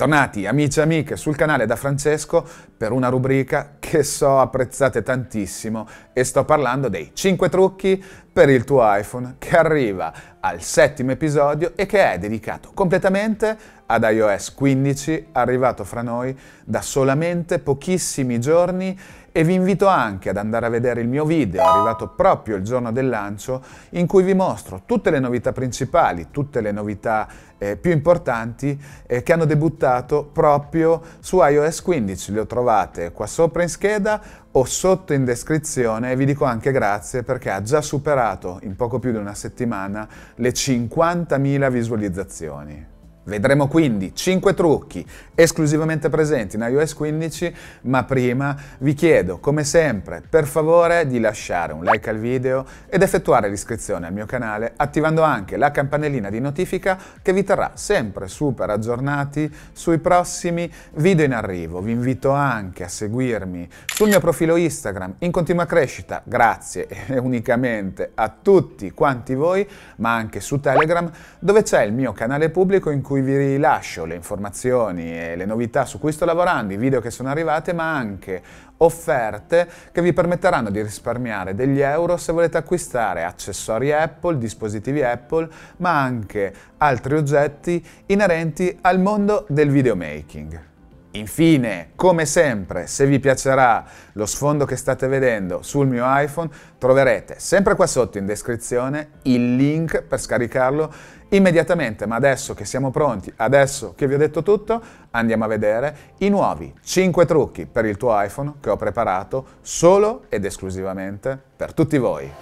Bentornati amici e amiche sul canale da Francesco per una rubrica che so apprezzate tantissimo e sto parlando dei 5 trucchi per il tuo iPhone che arriva al settimo episodio e che è dedicato completamente ad iOS 15 arrivato fra noi da solamente pochissimi giorni e vi invito anche ad andare a vedere il mio video arrivato proprio il giorno del lancio in cui vi mostro tutte le novità principali, tutte le novità eh, più importanti eh, che hanno debuttato proprio su iOS 15. Le trovate qua sopra in scheda o sotto in descrizione e vi dico anche grazie perché ha già superato in poco più di una settimana le 50.000 visualizzazioni. Vedremo quindi 5 trucchi esclusivamente presenti in iOS 15, ma prima vi chiedo, come sempre, per favore di lasciare un like al video ed effettuare l'iscrizione al mio canale, attivando anche la campanellina di notifica che vi terrà sempre super aggiornati sui prossimi video in arrivo. Vi invito anche a seguirmi sul mio profilo Instagram in continua crescita, grazie unicamente a tutti quanti voi, ma anche su Telegram, dove c'è il mio canale pubblico in cui cui vi rilascio le informazioni e le novità su cui sto lavorando, i video che sono arrivate, ma anche offerte che vi permetteranno di risparmiare degli euro se volete acquistare accessori Apple, dispositivi Apple, ma anche altri oggetti inerenti al mondo del videomaking. Infine, come sempre, se vi piacerà lo sfondo che state vedendo sul mio iPhone, troverete sempre qua sotto in descrizione il link per scaricarlo immediatamente. Ma adesso che siamo pronti, adesso che vi ho detto tutto, andiamo a vedere i nuovi 5 trucchi per il tuo iPhone che ho preparato solo ed esclusivamente per tutti voi.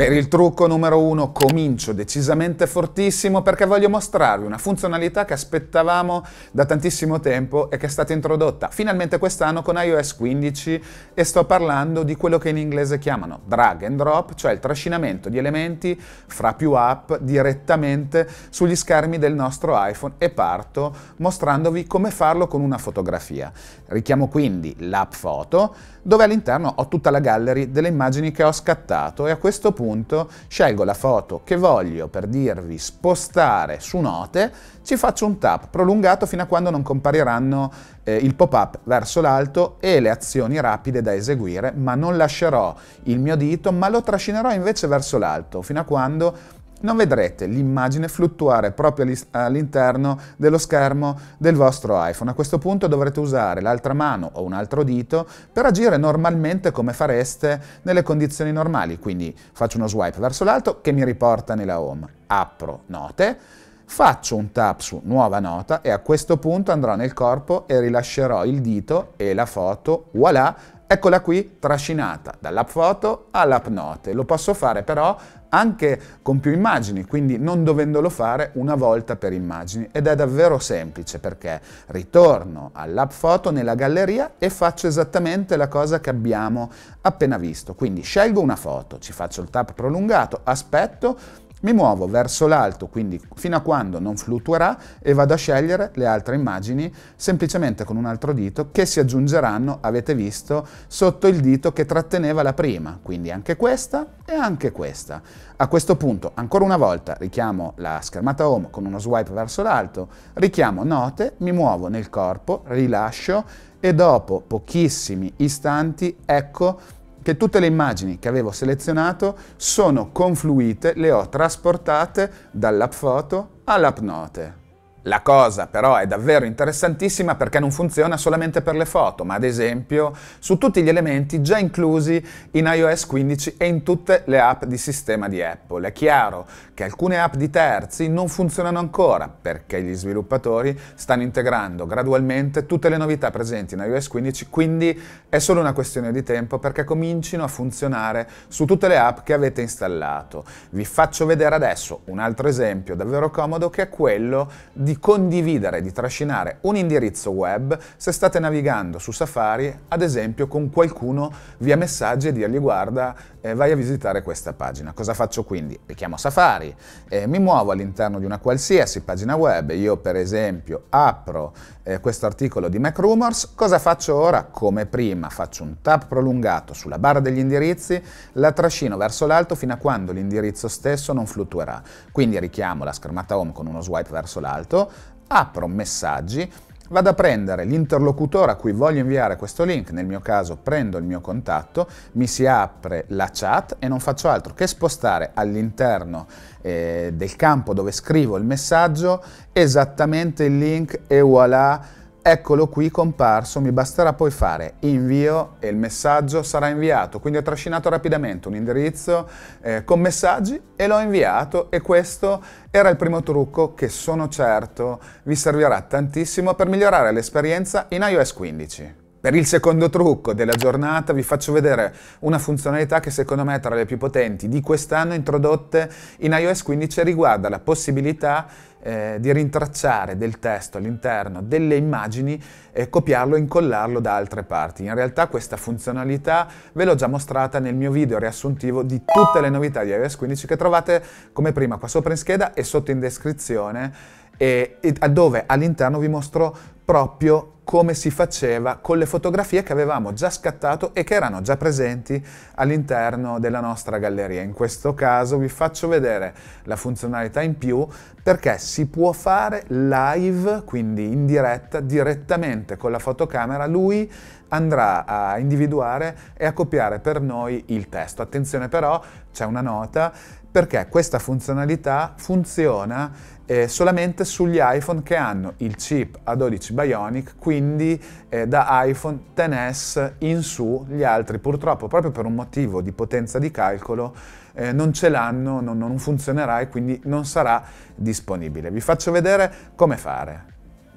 Per il trucco numero uno comincio decisamente fortissimo perché voglio mostrarvi una funzionalità che aspettavamo da tantissimo tempo e che è stata introdotta finalmente quest'anno con iOS 15 e sto parlando di quello che in inglese chiamano drag and drop, cioè il trascinamento di elementi fra più app direttamente sugli schermi del nostro iPhone e parto mostrandovi come farlo con una fotografia. Richiamo quindi l'app foto dove all'interno ho tutta la gallery delle immagini che ho scattato e a questo punto punto scelgo la foto che voglio per dirvi spostare su note, ci faccio un tap prolungato fino a quando non compariranno eh, il pop-up verso l'alto e le azioni rapide da eseguire, ma non lascerò il mio dito, ma lo trascinerò invece verso l'alto fino a quando non vedrete l'immagine fluttuare proprio all'interno dello schermo del vostro iPhone. A questo punto dovrete usare l'altra mano o un altro dito per agire normalmente come fareste nelle condizioni normali. Quindi faccio uno swipe verso l'alto che mi riporta nella home. Apro note, faccio un tap su nuova nota e a questo punto andrò nel corpo e rilascerò il dito e la foto. Voilà! Eccola qui trascinata dall'app foto all'app note. Lo posso fare però anche con più immagini, quindi non dovendolo fare una volta per immagini. Ed è davvero semplice perché ritorno all'app foto nella galleria e faccio esattamente la cosa che abbiamo appena visto. Quindi scelgo una foto, ci faccio il tap prolungato, aspetto, mi muovo verso l'alto, quindi fino a quando non fluttuerà, e vado a scegliere le altre immagini semplicemente con un altro dito che si aggiungeranno, avete visto, sotto il dito che tratteneva la prima, quindi anche questa e anche questa. A questo punto, ancora una volta, richiamo la schermata home con uno swipe verso l'alto, richiamo note, mi muovo nel corpo, rilascio e dopo pochissimi istanti, ecco che tutte le immagini che avevo selezionato sono confluite, le ho trasportate dall'app foto all'app note. La cosa però è davvero interessantissima perché non funziona solamente per le foto, ma ad esempio su tutti gli elementi già inclusi in iOS 15 e in tutte le app di sistema di Apple. È chiaro che alcune app di terzi non funzionano ancora perché gli sviluppatori stanno integrando gradualmente tutte le novità presenti in iOS 15, quindi è solo una questione di tempo perché comincino a funzionare su tutte le app che avete installato. Vi faccio vedere adesso un altro esempio davvero comodo che è quello di di condividere, di trascinare un indirizzo web se state navigando su Safari, ad esempio con qualcuno via messaggi e dirgli guarda eh, vai a visitare questa pagina. Cosa faccio quindi? Richiamo Safari, eh, mi muovo all'interno di una qualsiasi pagina web, io per esempio apro eh, questo articolo di MacRumors, cosa faccio ora? Come prima faccio un tab prolungato sulla barra degli indirizzi, la trascino verso l'alto fino a quando l'indirizzo stesso non fluttuerà. Quindi richiamo la schermata home con uno swipe verso l'alto, sito, apro messaggi, vado a prendere l'interlocutore a cui voglio inviare questo link, nel mio caso prendo il mio contatto, mi si apre la chat e non faccio altro che spostare all'interno eh, del campo dove scrivo il messaggio esattamente il link e voilà Eccolo qui comparso, mi basterà poi fare invio e il messaggio sarà inviato. Quindi ho trascinato rapidamente un indirizzo eh, con messaggi e l'ho inviato e questo era il primo trucco che sono certo vi servirà tantissimo per migliorare l'esperienza in iOS 15. Per il secondo trucco della giornata vi faccio vedere una funzionalità che secondo me è tra le più potenti di quest'anno introdotte in iOS 15 e riguarda la possibilità eh, di rintracciare del testo all'interno delle immagini e copiarlo e incollarlo da altre parti. In realtà questa funzionalità ve l'ho già mostrata nel mio video riassuntivo di tutte le novità di iOS 15 che trovate come prima qua sopra in scheda e sotto in descrizione e, dove all'interno vi mostro proprio come si faceva con le fotografie che avevamo già scattato e che erano già presenti all'interno della nostra galleria. In questo caso vi faccio vedere la funzionalità in più perché si può fare live, quindi in diretta, direttamente con la fotocamera, lui andrà a individuare e a copiare per noi il testo. Attenzione però, c'è una nota, perché questa funzionalità funziona eh, solamente sugli iPhone che hanno il chip A12 Bionic, quindi eh, da iPhone XS in su gli altri purtroppo proprio per un motivo di potenza di calcolo eh, non ce l'hanno, non, non funzionerà e quindi non sarà disponibile. Vi faccio vedere come fare.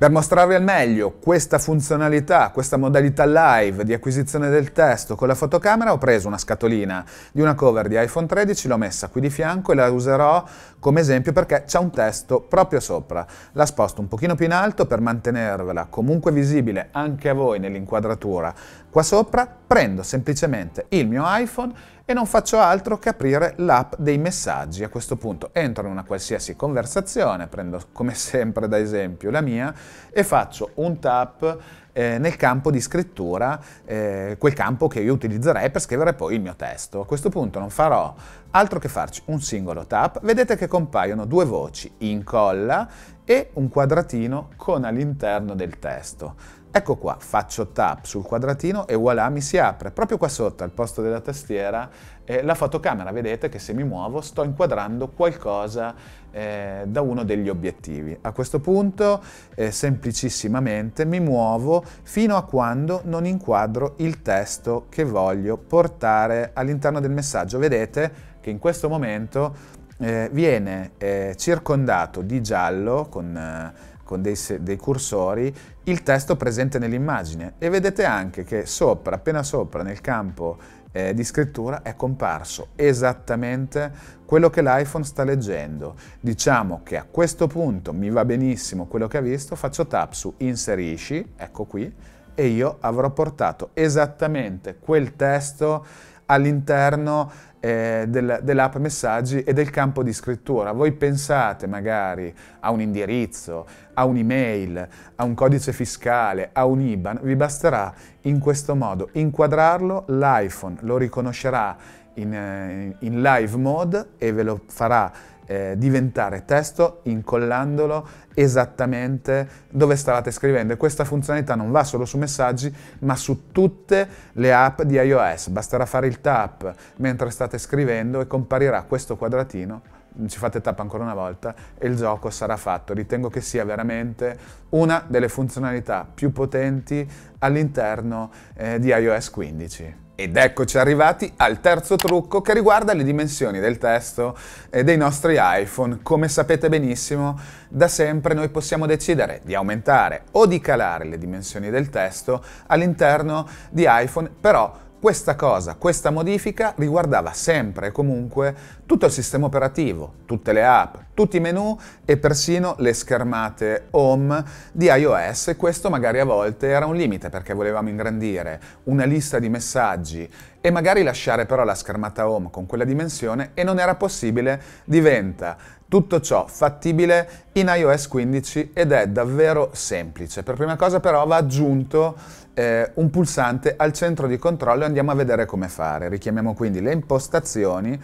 Per mostrarvi al meglio questa funzionalità, questa modalità live di acquisizione del testo con la fotocamera, ho preso una scatolina di una cover di iPhone 13, l'ho messa qui di fianco e la userò come esempio perché c'è un testo proprio sopra. La sposto un pochino più in alto per mantenervela comunque visibile anche a voi nell'inquadratura. Qua sopra prendo semplicemente il mio iPhone e non faccio altro che aprire l'app dei messaggi. A questo punto entro in una qualsiasi conversazione, prendo come sempre da esempio la mia e faccio un tap eh, nel campo di scrittura, eh, quel campo che io utilizzerei per scrivere poi il mio testo. A questo punto non farò Altro che farci un singolo tap, vedete che compaiono due voci, incolla e un quadratino con all'interno del testo. Ecco qua, faccio tap sul quadratino e voilà mi si apre proprio qua sotto al posto della tastiera eh, la fotocamera. Vedete che se mi muovo sto inquadrando qualcosa eh, da uno degli obiettivi. A questo punto eh, semplicissimamente mi muovo fino a quando non inquadro il testo che voglio portare all'interno del messaggio. Vedete? che in questo momento eh, viene eh, circondato di giallo con, eh, con dei, dei, cursori il testo presente nell'immagine e vedete anche che sopra, appena sopra nel campo eh, di scrittura è comparso esattamente quello che l'iPhone sta leggendo. Diciamo che a questo punto mi va benissimo quello che ha visto, faccio tap su inserisci, ecco qui, e io avrò portato esattamente quel testo all'interno eh, del, dell'app messaggi e del campo di scrittura. Voi pensate magari a un indirizzo, a un'email, a un codice fiscale, a un IBAN, vi basterà in questo modo inquadrarlo, l'iPhone lo riconoscerà in, eh, in live mode e ve lo farà eh, diventare testo incollandolo esattamente dove stavate scrivendo e questa funzionalità non va solo su messaggi ma su tutte le app di iOS basterà fare il tap mentre state scrivendo e comparirà questo quadratino ci fate tappa ancora una volta e il gioco sarà fatto ritengo che sia veramente una delle funzionalità più potenti all'interno eh, di iOS 15 ed eccoci arrivati al terzo trucco che riguarda le dimensioni del testo eh, dei nostri iPhone. Come sapete benissimo, da sempre noi possiamo decidere di aumentare o di calare le dimensioni del testo all'interno di iPhone, però questa cosa, questa modifica riguardava sempre e comunque tutto il sistema operativo, tutte le app, tutti i menu e persino le schermate home di iOS e questo magari a volte era un limite perché volevamo ingrandire una lista di messaggi e magari lasciare però la schermata home con quella dimensione e non era possibile, diventa tutto ciò fattibile in iOS 15 ed è davvero semplice. Per prima cosa però va aggiunto eh, un pulsante al centro di controllo e andiamo a vedere come fare. Richiamiamo quindi le impostazioni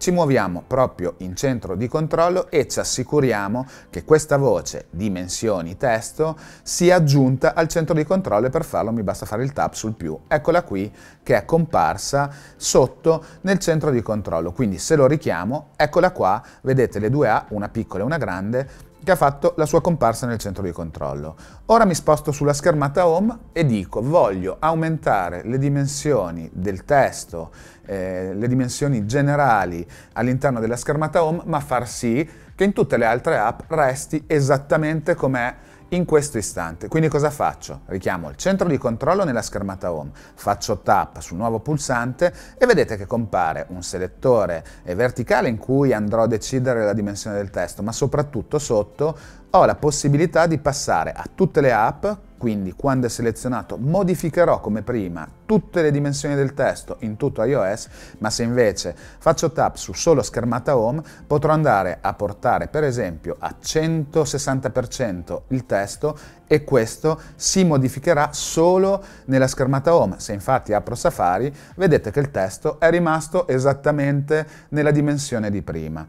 ci muoviamo proprio in centro di controllo e ci assicuriamo che questa voce dimensioni testo sia aggiunta al centro di controllo e per farlo mi basta fare il tap sul più. Eccola qui che è comparsa sotto nel centro di controllo. Quindi se lo richiamo, eccola qua, vedete le due A, una piccola e una grande, che ha fatto la sua comparsa nel centro di controllo. Ora mi sposto sulla schermata home e dico voglio aumentare le dimensioni del testo, eh, le dimensioni generali all'interno della schermata home, ma far sì che in tutte le altre app resti esattamente com'è in questo istante. Quindi cosa faccio? Richiamo il centro di controllo nella schermata home, faccio tap sul nuovo pulsante e vedete che compare un selettore eh, verticale in cui andrò a decidere la dimensione del testo, ma soprattutto sotto ho la possibilità di passare a tutte le app quindi quando è selezionato modificherò come prima tutte le dimensioni del testo in tutto iOS, ma se invece faccio tap su solo schermata home potrò andare a portare per esempio a 160% il testo e questo si modificherà solo nella schermata home. Se infatti apro Safari vedete che il testo è rimasto esattamente nella dimensione di prima.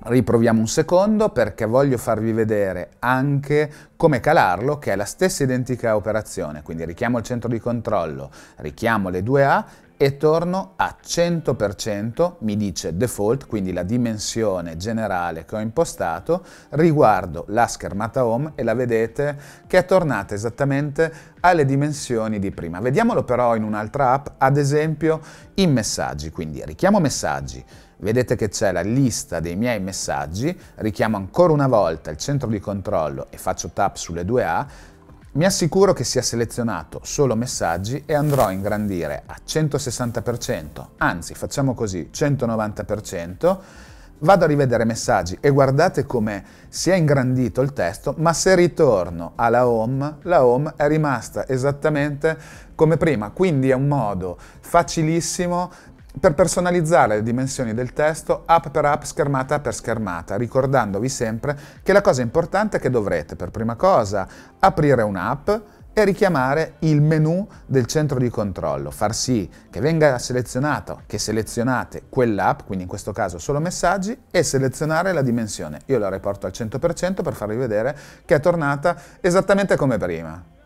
Riproviamo un secondo perché voglio farvi vedere anche come calarlo, che è la stessa identica operazione, quindi richiamo il centro di controllo, richiamo le due a e torno a 100%, mi dice default, quindi la dimensione generale che ho impostato, riguardo la schermata home e la vedete che è tornata esattamente alle dimensioni di prima. Vediamolo però in un'altra app, ad esempio in messaggi, quindi richiamo messaggi, vedete che c'è la lista dei miei messaggi, richiamo ancora una volta il centro di controllo e faccio tap sulle due A, mi assicuro che sia selezionato solo messaggi e andrò a ingrandire a 160%, anzi facciamo così 190%, vado a rivedere messaggi e guardate come si è ingrandito il testo, ma se ritorno alla home, la home è rimasta esattamente come prima, quindi è un modo facilissimo per personalizzare le dimensioni del testo app per app, schermata per schermata, ricordandovi sempre che la cosa importante è che dovrete per prima cosa aprire un'app e richiamare il menu del centro di controllo, far sì che venga selezionato, che selezionate quell'app, quindi in questo caso solo messaggi, e selezionare la dimensione. Io la riporto al 100% per farvi vedere che è tornata esattamente come prima.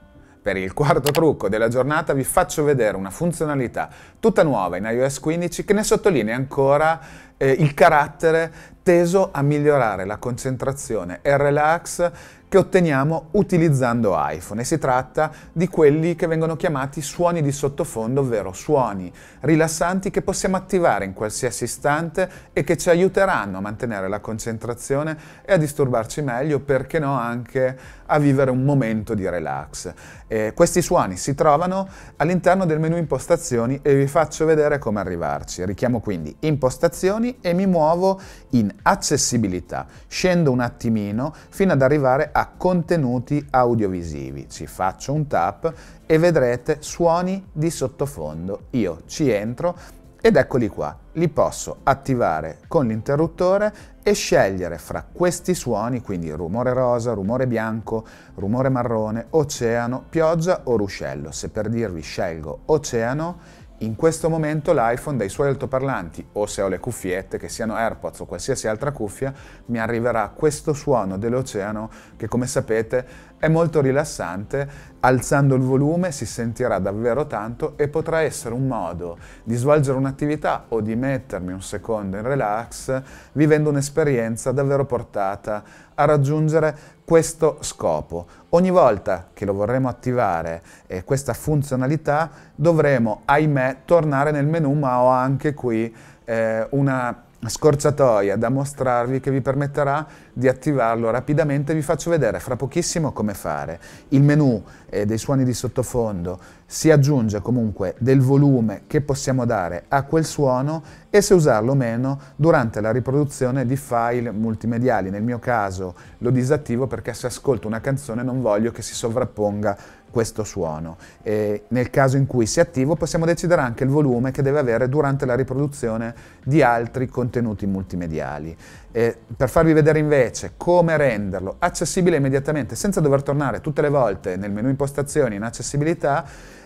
Per il quarto trucco della giornata vi faccio vedere una funzionalità tutta nuova in iOS 15 che ne sottolinea ancora eh, il carattere teso a migliorare la concentrazione e il relax che otteniamo utilizzando iPhone e si tratta di quelli che vengono chiamati suoni di sottofondo, ovvero suoni rilassanti che possiamo attivare in qualsiasi istante e che ci aiuteranno a mantenere la concentrazione e a disturbarci meglio, perché no anche a vivere un momento di relax. Eh, questi suoni si trovano all'interno del menu impostazioni e vi faccio vedere come arrivarci. Richiamo quindi impostazioni e mi muovo in accessibilità, scendo un attimino fino ad arrivare a a contenuti audiovisivi. Ci faccio un tap e vedrete suoni di sottofondo. Io ci entro ed eccoli qua. Li posso attivare con l'interruttore e scegliere fra questi suoni, quindi rumore rosa, rumore bianco, rumore marrone, oceano, pioggia o ruscello. Se per dirvi scelgo oceano, in questo momento l'iPhone dai suoi altoparlanti o se ho le cuffiette, che siano AirPods o qualsiasi altra cuffia, mi arriverà questo suono dell'oceano che come sapete è molto rilassante, alzando il volume si sentirà davvero tanto e potrà essere un modo di svolgere un'attività o di mettermi un secondo in relax vivendo un'esperienza davvero portata a raggiungere questo scopo. Ogni volta che lo vorremo attivare eh, questa funzionalità dovremo, ahimè, tornare nel menu, ma ho anche qui eh, una scorciatoia da mostrarvi che vi permetterà di attivarlo rapidamente. Vi faccio vedere fra pochissimo come fare. Il menu eh, dei suoni di sottofondo si aggiunge comunque del volume che possiamo dare a quel suono e se usarlo o meno durante la riproduzione di file multimediali. Nel mio caso lo disattivo perché se ascolto una canzone non voglio che si sovrapponga questo suono. E nel caso in cui sia attivo possiamo decidere anche il volume che deve avere durante la riproduzione di altri contenuti multimediali. E per farvi vedere invece come renderlo accessibile immediatamente senza dover tornare tutte le volte nel menu impostazioni in accessibilità,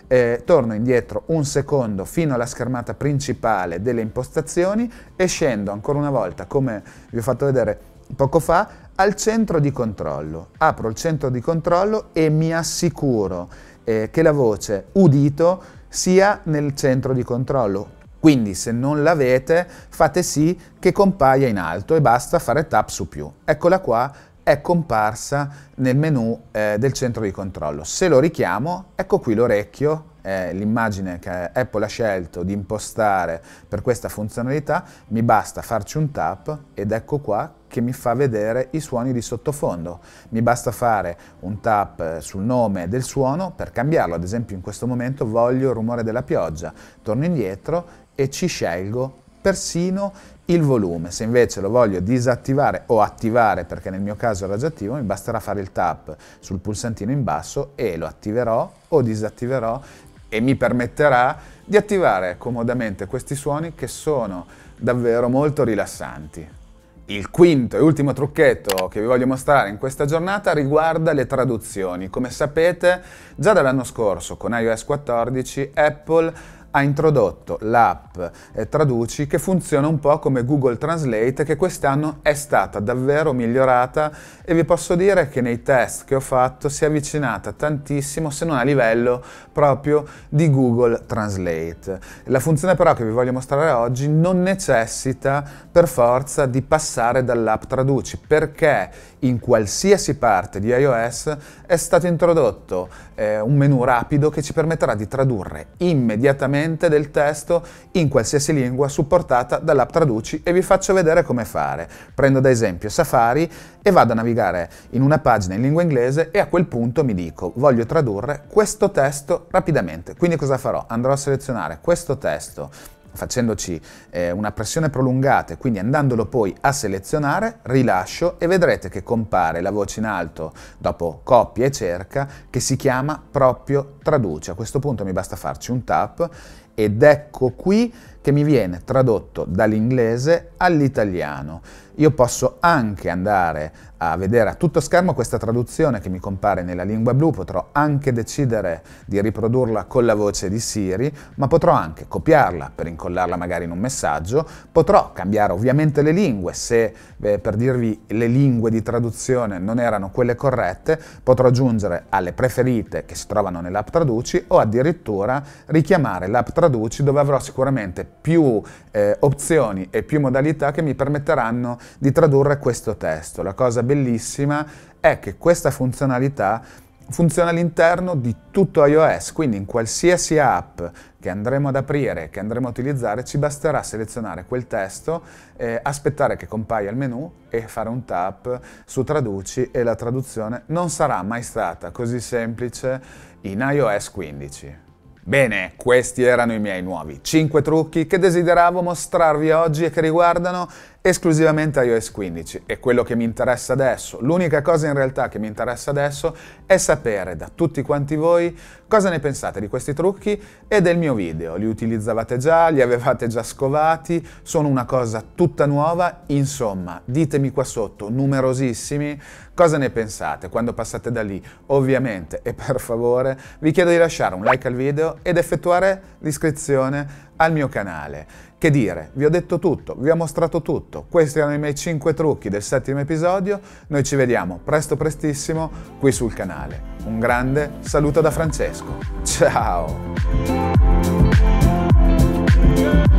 eh, torno indietro un secondo fino alla schermata principale delle impostazioni e scendo ancora una volta, come vi ho fatto vedere poco fa, al centro di controllo. Apro il centro di controllo e mi assicuro eh, che la voce udito sia nel centro di controllo. Quindi se non l'avete fate sì che compaia in alto e basta fare tap su più. Eccola qua è comparsa nel menu eh, del centro di controllo. Se lo richiamo, ecco qui l'orecchio è l'immagine che Apple ha scelto di impostare per questa funzionalità, mi basta farci un tap ed ecco qua che mi fa vedere i suoni di sottofondo. Mi basta fare un tap eh, sul nome del suono per cambiarlo, ad esempio in questo momento voglio il rumore della pioggia, torno indietro e ci scelgo persino il volume. Se invece lo voglio disattivare o attivare, perché nel mio caso era già attivo, mi basterà fare il tap sul pulsantino in basso e lo attiverò o disattiverò e mi permetterà di attivare comodamente questi suoni che sono davvero molto rilassanti. Il quinto e ultimo trucchetto che vi voglio mostrare in questa giornata riguarda le traduzioni. Come sapete, già dall'anno scorso con iOS 14 Apple ha introdotto l'app eh, Traduci che funziona un po' come Google Translate che quest'anno è stata davvero migliorata e vi posso dire che nei test che ho fatto si è avvicinata tantissimo se non a livello proprio di Google Translate. La funzione però che vi voglio mostrare oggi non necessita per forza di passare dall'app Traduci perché in qualsiasi parte di iOS è stato introdotto eh, un menu rapido che ci permetterà di tradurre immediatamente direttamente del testo in qualsiasi lingua supportata dall'app Traduci e vi faccio vedere come fare. Prendo da esempio Safari e vado a navigare in una pagina in lingua inglese e a quel punto mi dico voglio tradurre questo testo rapidamente. Quindi cosa farò? Andrò a selezionare questo testo facendoci eh, una pressione prolungata e quindi andandolo poi a selezionare, rilascio e vedrete che compare la voce in alto dopo coppia e cerca che si chiama proprio traduce. A questo punto mi basta farci un tap ed ecco qui che mi viene tradotto dall'inglese all'italiano. Io posso anche andare a vedere a tutto schermo questa traduzione che mi compare nella lingua blu, potrò anche decidere di riprodurla con la voce di Siri, ma potrò anche copiarla per incollarla magari in un messaggio, potrò cambiare ovviamente le lingue, se beh, per dirvi le lingue di traduzione non erano quelle corrette, potrò aggiungere alle preferite che si trovano nell'app Traduci o addirittura richiamare l'app Traduci dove avrò sicuramente più eh, opzioni e più modalità che mi permetteranno di tradurre questo testo. La cosa bellissima è che questa funzionalità funziona all'interno di tutto iOS, quindi in qualsiasi app che andremo ad aprire, che andremo a utilizzare, ci basterà selezionare quel testo, eh, aspettare che compaia il menu e fare un tap su traduci e la traduzione non sarà mai stata così semplice in iOS 15. Bene, questi erano i miei nuovi 5 trucchi che desideravo mostrarvi oggi e che riguardano esclusivamente iOS 15. e quello che mi interessa adesso. L'unica cosa in realtà che mi interessa adesso è sapere da tutti quanti voi cosa ne pensate di questi trucchi e del mio video. Li utilizzavate già, li avevate già scovati, sono una cosa tutta nuova. Insomma, ditemi qua sotto, numerosissimi, cosa ne pensate quando passate da lì. Ovviamente, e per favore, vi chiedo di lasciare un like al video ed effettuare l'iscrizione al mio canale. Che dire, vi ho detto tutto, vi ho mostrato tutto, questi erano i miei 5 trucchi del settimo episodio, noi ci vediamo presto prestissimo qui sul canale. Un grande saluto da Francesco, ciao!